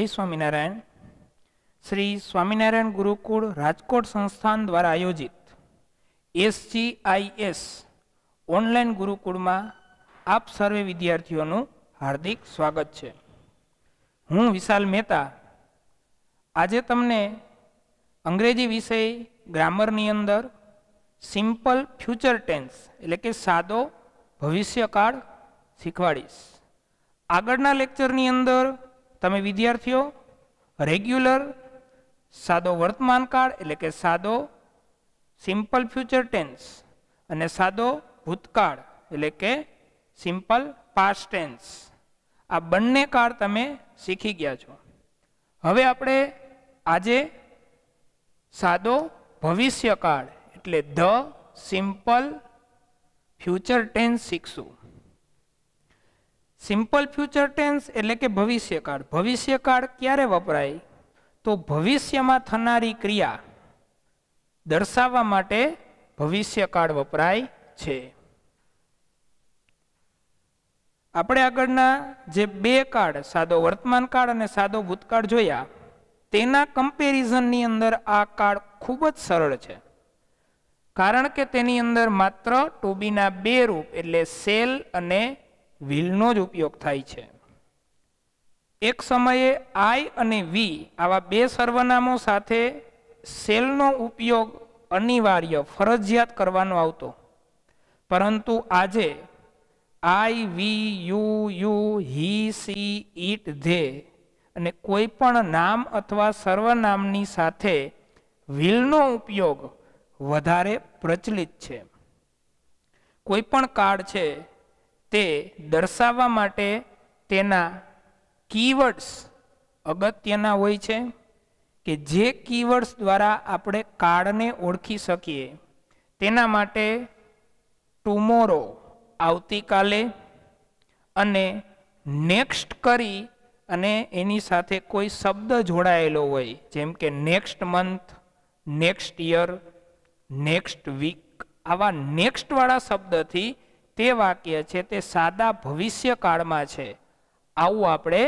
જય સ્વામિનારાયણ શ્રી સ્વામિનારાયણ ગુરુકુળ રાજકોટ સંસ્થાન દ્વારા આયોજિત એસજીઆઈએસ ઓનલાઈન ગુરુકુળમાં આપ સર્વે વિદ્યાર્થીઓનું હાર્દિક સ્વાગત છે હું વિશાલ મહેતા આજે તમને અંગ્રેજી વિષય ગ્રામરની અંદર સિમ્પલ ફ્યુચર ટેન્સ એટલે કે સાદો ભવિષ્યકાળ શીખવાડીશ આગળના લેક્ચરની અંદર તમે વિદ્યાર્થીઓ રેગ્યુલર સાદો વર્તમાન કાળ એટલે કે સાદો સિમ્પલ ફ્યુચર ટેન્સ અને સાદો ભૂતકાળ એટલે કે સિમ્પલ પાસ્ટ ટેન્સ આ બંને કાળ તમે શીખી ગયા છો હવે આપણે આજે સાદો ભવિષ્યકાળ એટલે ધ સિમ્પલ ફ્યુચર ટેન્સ શીખશું સિમ્પલ ફ્યુચર ટેન્સ એટલે કે ભવિષ્યકાળ ભવિષ્યકાળ ક્યારે વપરાય તો ભવિષ્યમાં થનારી ક્રિયા દર્શાવવા માટે ભવિષ્યકાળ વપરાય છે આપણે આગળના જે બે કાળ સાદો વર્તમાન કાળ અને સાદો ભૂતકાળ જોયા તેના કમ્પેરિઝનની અંદર આ કાળ ખૂબ જ સરળ છે કારણ કે તેની અંદર માત્ર ટોબીના બે રૂપ એટલે સેલ અને વ્હીલનો જ ઉપયોગ થાય છે એક સમયે આઈ અને વી આવા બે સર્વનામો સાથે સેલનો ઉપયોગ અનિવાર્ય ફરજિયાત કરવાનો આવતો પરંતુ આજે I we you you he she it they અને કોઈ પણ નામ અથવા સર્વનામની સાથે વ્હીલનો ઉપયોગ વધારે પ્રચલિત છે કોઈ પણ કાર્ડ છે તે દર્શાવવા માટે તેના કીવર્ડ્સ અગત્યના હોય છે કે જે કીવર્ડ્સ દ્વારા આપણે કાળને ઓળખી શકીએ તેના માટે ટુમોરો આવતીકાલે અને નેક્સ્ટ કરી અને એની સાથે કોઈ શબ્દ જોડાયેલો હોય જેમ કે next month next year next week આવા નેક્સ્ટવાળા શબ્દથી તે વાક્ય છે તે સાદા ભવિષ્ય કાળમાં છે આવું આપણે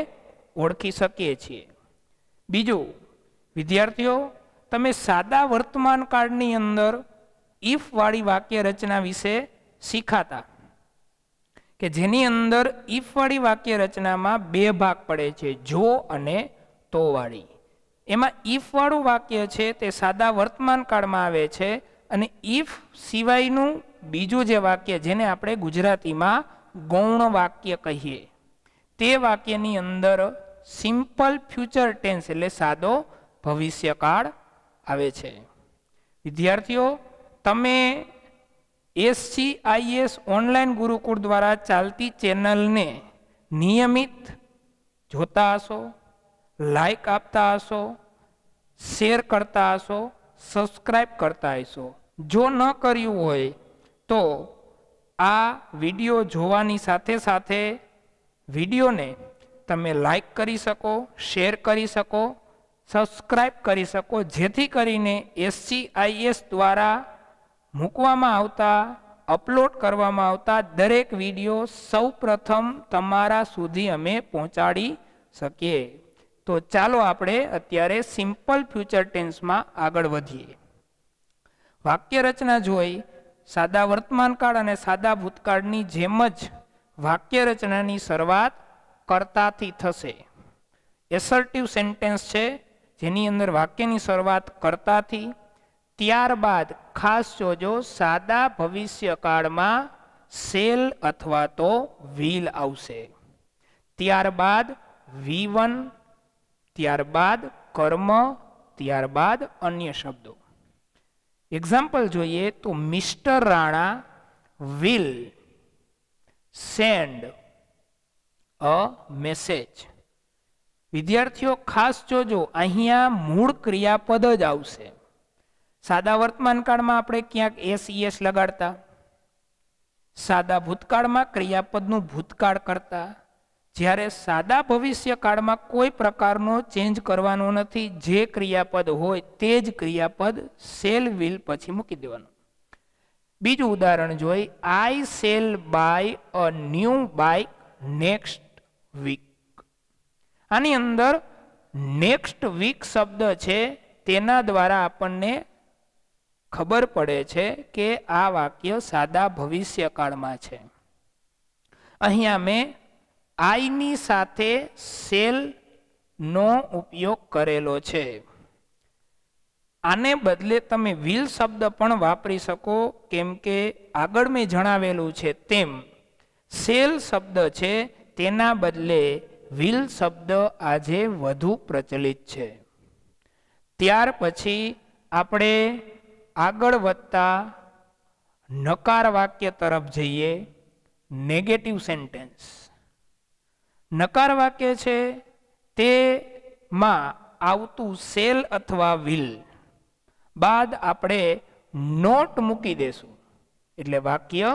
ઓળખી શકીએ છીએ બીજું વિદ્યાર્થીઓ તમે સાદા વર્તમાન કાળની અંદર ઇફવાળી વાક્ય રચના વિશે શીખાતા કે જેની અંદર ઇફવાળી વાક્ય રચનામાં બે ભાગ પડે છે જો અને તોવાળી એમાં ઇફવાળું વાક્ય છે તે સાદા વર્તમાન કાળમાં આવે છે અને ઇફ સિવાયનું બીજું જે વાક્ય જેને આપણે ગુજરાતીમાં ગૌણ વાક્ય કહીએ તે વાક્યની અંદર સિમ્પલ ફ્યુચર ટેન્સ એટલે સાદો ભવિષ્યકાળ આવે છે વિદ્યાર્થીઓ તમે એસસીઆઈએસ ઓનલાઈન ગુરુકુળ દ્વારા ચાલતી ચેનલને નિયમિત જોતા હશો લાઈક આપતા હશો શેર કરતા હશો સબસ્ક્રાઈબ કરતા હશો જો ન કર્યું હોય તો આ વિડીયો જોવાની સાથે સાથે વિડીયોને તમે લાઈક કરી શકો શેર કરી શકો સબસ્ક્રાઈબ કરી શકો જેથી કરીને એસસીઆઈએસ દ્વારા મૂકવામાં આવતા અપલોડ કરવામાં આવતા દરેક વિડીયો સૌ પ્રથમ તમારા સુધી અમે પહોંચાડી શકીએ તો ચાલો આપણે અત્યારે સિમ્પલ ફ્યુચર ટેન્સમાં આગળ વધીએ વાક્ય રચના જોઈ સાદા વર્તમાનકાળ અને સાદા ભૂતકાળની જેમ જ વાક્ય રચનાની શરૂઆત કરતાથી થશે એસર્ટિવ સેન્ટેન્સ છે જેની અંદર વાક્યની શરૂઆત કરતાથી ત્યારબાદ ખાસ જોજો સાદા ભવિષ્યકાળમાં સેલ અથવા તો વ્હીલ આવશે ત્યારબાદ વી વન ત્યારબાદ કર્મ ત્યારબાદ અન્ય શબ્દો એક્ઝામ્પલ જોઈએ તો mister Rana will send a message વિદ્યાર્થીઓ ખાસ જોજો અહીંયા મૂળ ક્રિયાપદ જ આવશે સાદા વર્તમાનકાળમાં આપણે ક્યાંક એસ ઈએસ e, લગાડતા સાદા ભૂતકાળમાં ક્રિયાપદનું ભૂતકાળ કરતા જ્યારે સાદા ભવિષ્યકાળમાં કોઈ પ્રકારનો ચેન્જ કરવાનો નથી જે ક્રિયાપદ હોય તે જ ક્રિયાપદ સેલ વિલ પછી મૂકી દેવાનું બીજું ઉદાહરણ જોઈ I shall buy a new bike next week આની અંદર નેક્સ્ટ વીક શબ્દ છે તેના દ્વારા આપણને ખબર પડે છે કે આ વાક્ય સાદા ભવિષ્યકાળમાં છે અહીંયા મેં આઈની સાથે સેલનો ઉપયોગ કરેલો છે આને બદલે તમે વિલ શબ્દ પણ વાપરી શકો કેમ કે આગળ મેં જણાવેલું છે તેમ સેલ શબ્દ છે તેના બદલે વિલ શબ્દ આજે વધુ પ્રચલિત છે ત્યાર પછી આપણે આગળ વધતા નકાર વાક્ય તરફ જઈએ નેગેટિવ સેન્ટેન્સ નકાર વાક્ય છે તેમાં આવતું સેલ અથવા વિલ બાદ આપણે નોટ મૂકી દેશું એટલે વાક્ય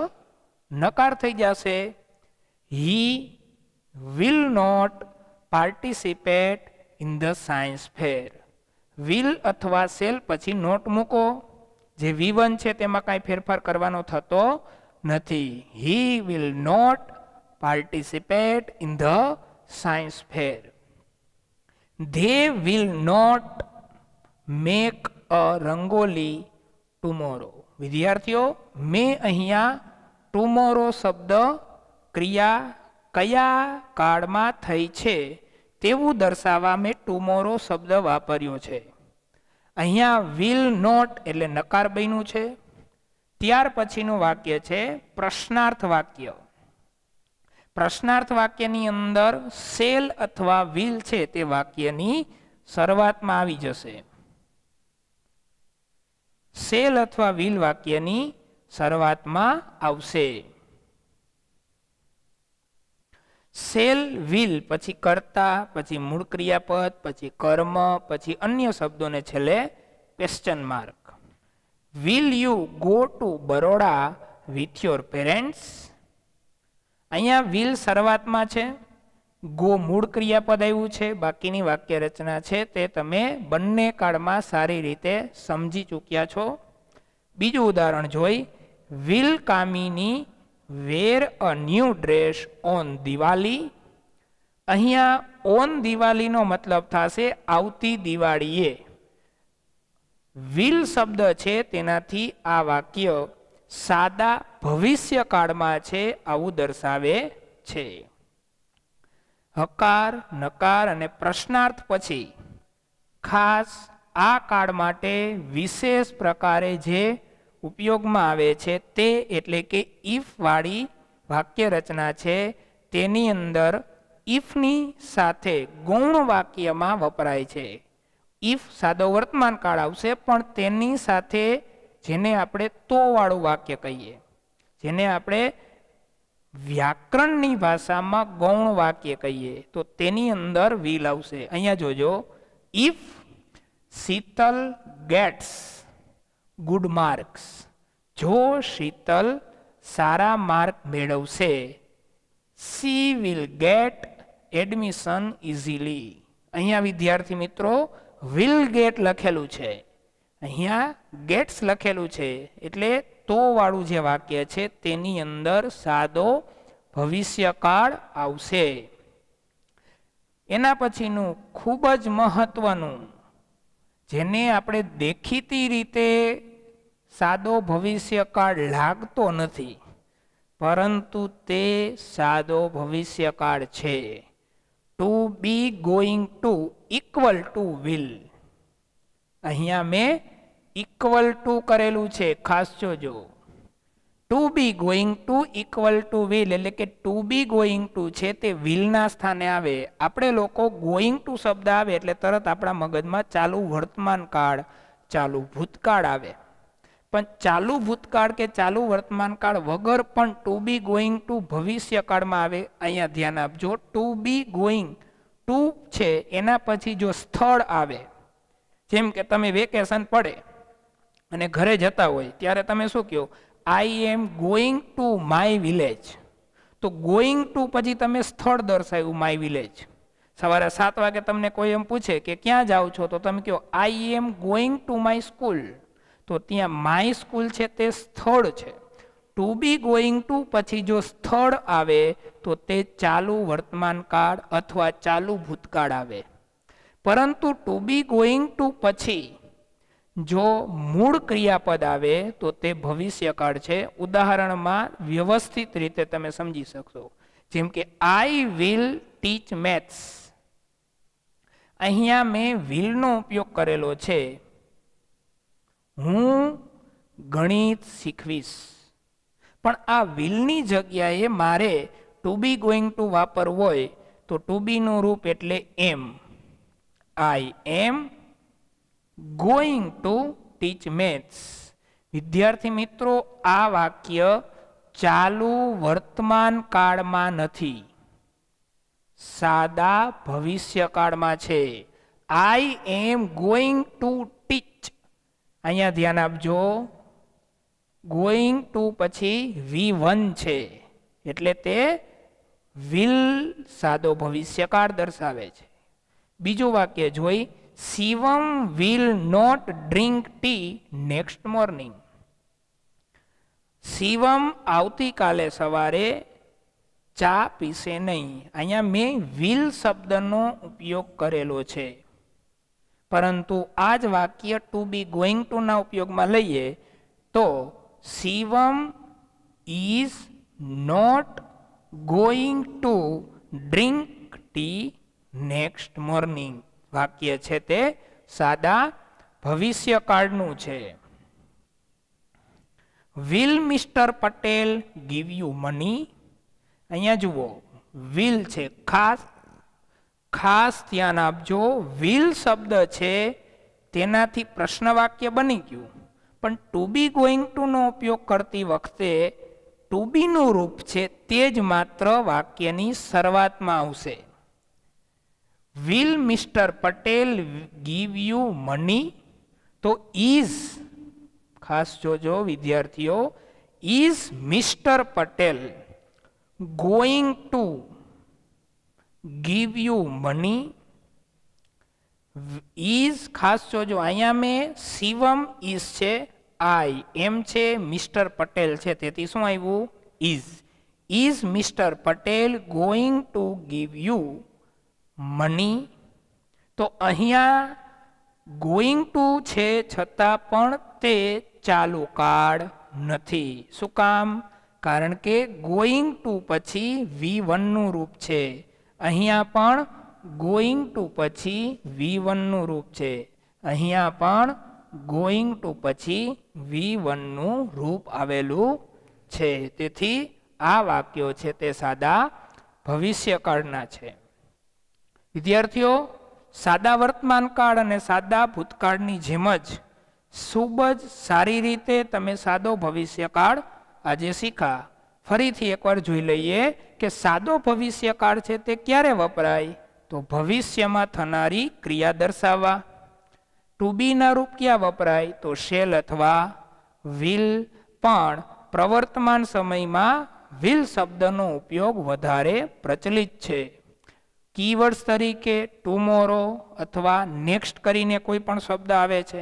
નકાર થઈ જશે he will not participate in the science fair will અથવા સેલ પછી નોટ મૂકો જે વિવન છે તેમાં કાંઈ ફેરફાર કરવાનો થતો નથી he will not participate in the science fair. They will not make a rangoli tomorrow. વિદ્યાર્થીઓ મેં અહીંયા ટુમોરો શબ્દ ક્રિયા કયા કાળમાં થઈ છે તેવું દર્શાવવા મેં ટુમોરો શબ્દ વાપર્યો છે અહીંયા વિલ નોટ એટલે નકાર બન્યું છે ત્યાર પછીનું વાક્ય છે પ્રશ્નાર્થ વાક્ય પ્રશ્નાર્થ વાક્યની અંદર સેલ અથવા વિલ છે તે વાક્યની શરૂઆતમાં આવી જશે સેલ અથવા વિલ વાક્યની શરૂઆતમાં આવશે સેલ વિલ પછી કર્તા પછી મૂળ ક્રિયાપદ પછી કર્મ પછી અન્ય શબ્દોને છેલ્લે question mark will you go to Baroda with your parents અહીંયા વિલ શરૂઆતમાં છે ગો મૂળ ક્રિયાપદ આવ્યું છે બાકીની વાક્ય રચના છે તે તમે બંને કાળમાં સારી રીતે સમજી ચૂક્યા છો બીજું ઉદાહરણ જોઈ will Kamini wear a new dress on Diwali અહીંયા ઓન દિવાળીનો મતલબ થશે આવતી દિવાળીએ વિલ શબ્દ છે તેનાથી આ વાક્ય સાદા ભવિષ્ય કાળમાં છે આવું દર્શાવે છે હકાર નકાર અને પ્રશ્નાર્થ પછી ખાસ આ કાળ માટે વિશેષ પ્રકારે જે ઉપયોગમાં આવે છે તે એટલે કે ઇફવાળી વાક્ય રચના છે તેની અંદર ઇફની સાથે ગૌણ વાક્યમાં વપરાય છે ઇફ સાદો વર્તમાન કાળ આવશે પણ તેની સાથે જેને આપણે તોવાળું વાક્ય કહીએ જેને આપણે વ્યાકરણની ભાષામાં ગૌણ વાક્ય કહીએ તો તેની અંદર વિલ આવશે અહીંયા જોજો if Sheetal gets good marks જો શીતલ સારા માર્ક મેળવશે she will get admission easily અહીંયા વિદ્યાર્થી મિત્રો વિલ ગેટ લખેલું છે અહીંયા ગેટ્સ લખેલું છે એટલે તો વાળું જે વાક્ય છે તેની અંદર સાદો ભવિષ્યકાળ આવશે એના પછીનું ખૂબ જ મહત્વનું જેને આપણે દેખીતી રીતે સાદો ભવિષ્યકાળ લાગતો નથી પરંતુ તે સાદો ભવિષ્યકાળ છે to be going to equal to will અહીંયા મેં ઇક્વલ ટુ કરેલું છે ખાસ જોજો to be going to equal to will એટલે કે ટુ બી ગોઈંગ ટુ છે તે વિલના સ્થાને આવે આપણે લોકો ગોઈંગ ટુ શબ્દ આવે એટલે તરત આપણા મગજમાં ચાલુ વર્તમાન કાળ ચાલુ ભૂતકાળ આવે પણ ચાલુ ભૂતકાળ કે ચાલુ વર્તમાન કાળ વગર પણ ટુ બી ગોઈંગ ટુ ભવિષ્યકાળમાં આવે અહીંયા ધ્યાન આપજો ટુ બી ગોઈંગ ટુ છે એના પછી જો સ્થળ આવે જેમ કે તમે વેકેશન પડે અને ઘરે જતા હોય ત્યારે તમે શું કહો I am going to my village તો ગોઈંગ ટુ પછી તમે સ્થળ દર્શાવ્યું માય વિલેજ સવારે સાત વાગે તમને કોઈ એમ પૂછે કે ક્યાં જાઓ છો તો તમે કહો I am going to my school તો ત્યાં માય સ્કૂલ છે તે સ્થળ છે ટુ બી ગોઈંગ ટુ પછી જો સ્થળ આવે તો તે ચાલુ વર્તમાન કાળ અથવા ચાલુ ભૂતકાળ આવે પરંતુ ટુ બી ગોઈંગ ટુ પછી જો મૂળ ક્રિયાપદ આવે તો તે ભવિષ્યકાળ છે ઉદાહરણમાં વ્યવસ્થિત રીતે તમે સમજી શકશો જેમ કે આઈ વિલ ટીચ મેથ્સ અહીંયા મેં વિલનો ઉપયોગ કરેલો છે હું ગણિત શીખવીશ પણ આ વિલની જગ્યાએ મારે ટુ બી ગોઈંગ ટુ વાપરવું હોય તો ટુ બીનું રૂપ એટલે am I am going to teach maths વિદ્યાર્થી મિત્રો આ વાક્ય ચાલુ વર્તમાન કાળમાં નથી સાદા ભવિષ્યકાળમાં છે આઈ એમ ગોઈંગ ટુ ટીચ અહીંયા ધ્યાન આપજો ગોઈંગ ટુ પછી વી વન છે એટલે તે વિલ સાદો ભવિષ્યકાળ દર્શાવે છે બીજું વાક્ય જોઈ Shivam will not drink tea next morning Shivam આવતીકાલે સવારે ચા પીશે નહીં અહીંયા મેં વિલ શબ્દનો ઉપયોગ કરેલો છે પરંતુ આ જ વાક્ય ટુ બી ગોઈંગ ટુના ઉપયોગમાં લઈએ તો Shivam is not going to drink tea next morning વાક્ય છે તે સાદા ભવિષ્યકાળનું છે will mister Patel give you money અહીંયા જુઓ વિલ છે ખાસ ખાસ ધ્યાન આપજો વિલ શબ્દ છે તેનાથી પ્રશ્ન વાક્ય બની ગયું પણ ટુ બી ગોઈંગ ટુનો ઉપયોગ કરતી વખતે ટુ બીનું રૂપ છે તે જ માત્ર વાક્યની શરૂઆતમાં આવશે will mr patel give you money तो इज खास जो जो विद्यार्थियों is mister Patel going to give you money is ખાસ જોજો અહીંયા મેં શિવમ ઇઝ છે આઈ એમ છે મિસ્ટર પટેલ છે તેથી શું આવ્યું is is mister Patel going to give you money તો અહીંયા ગોઈંગ ટુ છે છતાં પણ તે ચાલુ કાર્ડ નથી શું કામ કારણ કે ગોઈંગ ટુ પછી વી વનનું રૂપ છે અહીંયા પણ ગોઈંગ ટુ પછી વી વનનું રૂપ છે અહીંયા પણ ગોઈંગ ટુ પછી વી વનનું રૂપ આવેલું છે તેથી આ વાક્યો છે તે સાદા ભવિષ્યકાળના છે વિદ્યાર્થીઓ સાદા વર્તમાન કાળ અને સાદા ભૂતકાળની જેમ જ ખૂબ જ સારી રીતે તમે સાદો ભવિષ્યકાળ આજે શીખા ફરીથી એકવાર જોઈ લઈએ કે સાદો ભવિષ્યકાળ છે તે ક્યારે વપરાય તો ભવિષ્યમાં થનારી ક્રિયા દર્શાવવા ટુબીના રૂપ ક્યાં વપરાય તો શેલ અથવા વિલ પણ પ્રવર્તમાન સમયમાં વિલ શબ્દનો ઉપયોગ વધારે પ્રચલિત છે કીવર્ડ્સ તરીકે ટુમોરો અથવા નેક્સ્ટ કરીને કોઈ પણ શબ્દ આવે છે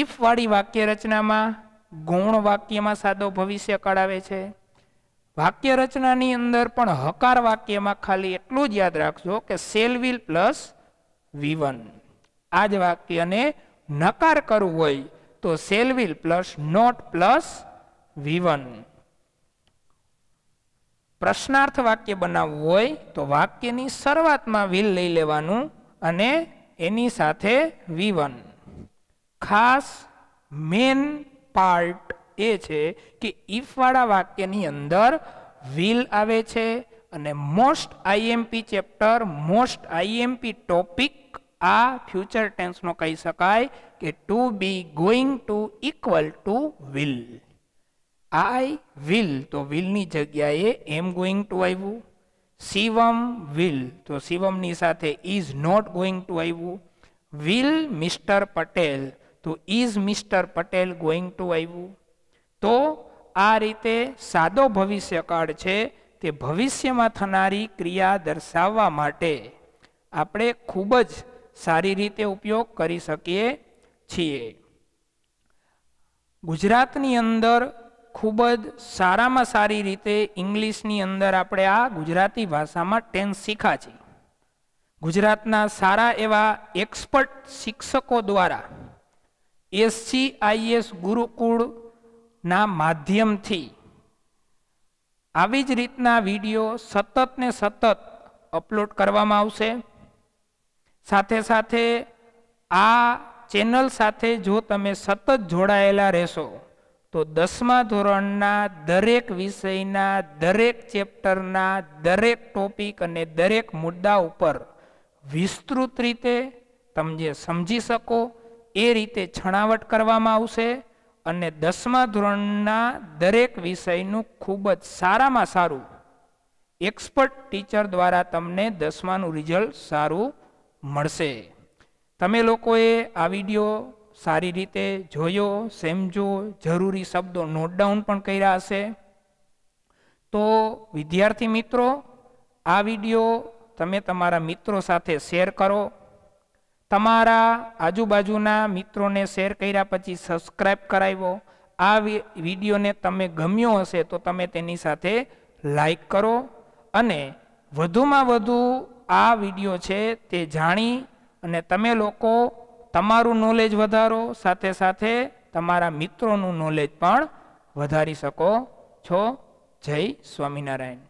ઇફવાળી વાક્ય રચનામાં ગૌણ વાક્યમાં સાદો ભવિષ્ય કાળ છે વાક્ય રચનાની અંદર પણ હકાર વાક્યમાં ખાલી એટલું જ યાદ રાખજો કે સેલ વિલ પ્લસ વિવન આ જ વાક્યને નકાર કરવું હોય તો shall will plus not plus V one પ્રશ્નાર્થ વાક્ય બનાવવું હોય તો વાક્યની શરૂઆતમાં વિલ લઈ લેવાનું અને એની સાથે વિવન ખાસ મેન પાર્ટ એ છે કે ઇફવાળા વાક્યની અંદર વિલ આવે છે અને most IMP chapter most IMP topic આ ફ્યુચર ટેન્સનો કહી શકાય કે to be going to equal to will I will તો વિલની જગ્યાએ એમ ગોઈંગ ટુ આવ્યું શિવમ વિલ તો શિવમની સાથે ઇઝ નોટ ગોઈંગ ટુ આવ્યું વિલ મિસ્ટર પટેલ તો is mister Patel going to આવ્યું તો આ રીતે સાદો ભવિષ્યકાળ છે તે ભવિષ્યમાં થનારી ક્રિયા દર્શાવવા માટે આપણે ખૂબ જ સારી રીતે ઉપયોગ કરી શકીએ છીએ ગુજરાતની અંદર ખૂબ જ સારામાં સારી રીતે ઇંગ્લિશની અંદર આપણે આ ગુજરાતી ભાષામાં ટેન્સ શીખ્યા છે ગુજરાતના સારા એવા એક્સપર્ટ શિક્ષકો દ્વારા એસસીઆઈએસ ગુરુકુળના માધ્યમથી આવી જ રીતના વિડીયો સતત ને સતત અપલોડ કરવામાં આવશે સાથે સાથે આ ચેનલ સાથે જો તમે સતત જોડાયેલા રહેશો તો દસમા ધોરણના દરેક વિષયના દરેક ચેપ્ટરના દરેક ટોપિક અને દરેક મુદ્દા ઉપર વિસ્તૃત રીતે તમે જે સમજી શકો એ રીતે છણાવટ કરવામાં આવશે અને દસમા ધોરણના દરેક વિષયનું ખૂબ જ સારામાં સારું એક્સપર્ટ ટીચર દ્વારા તમને દસમાનું રિઝલ્ટ સારું મળશે તમે લોકોએ આ વિડીયો સારી રીતે જોયો સમજો જરૂરી શબ્દો નોટ ડાઉન પણ કર્યા હશે તો વિદ્યાર્થી મિત્રો આ વિડીયો તમે તમારા મિત્રો સાથે શેર કરો તમારા આજુબાજુના મિત્રોને શેર કર્યા પછી સબસ્ક્રાઈબ કરાવ્યો આ વિડીયોને તમે ગમ્યો હશે તો તમે તેની સાથે લાઈક કરો અને વધુમાં વધુ આ વિડીયો છે તે જાણી અને તમે લોકો તમારું નોલેજ વધારો સાથે સાથે તમારા મિત્રોનું નોલેજ પણ વધારી શકો છો જય સ્વામિનારાયણ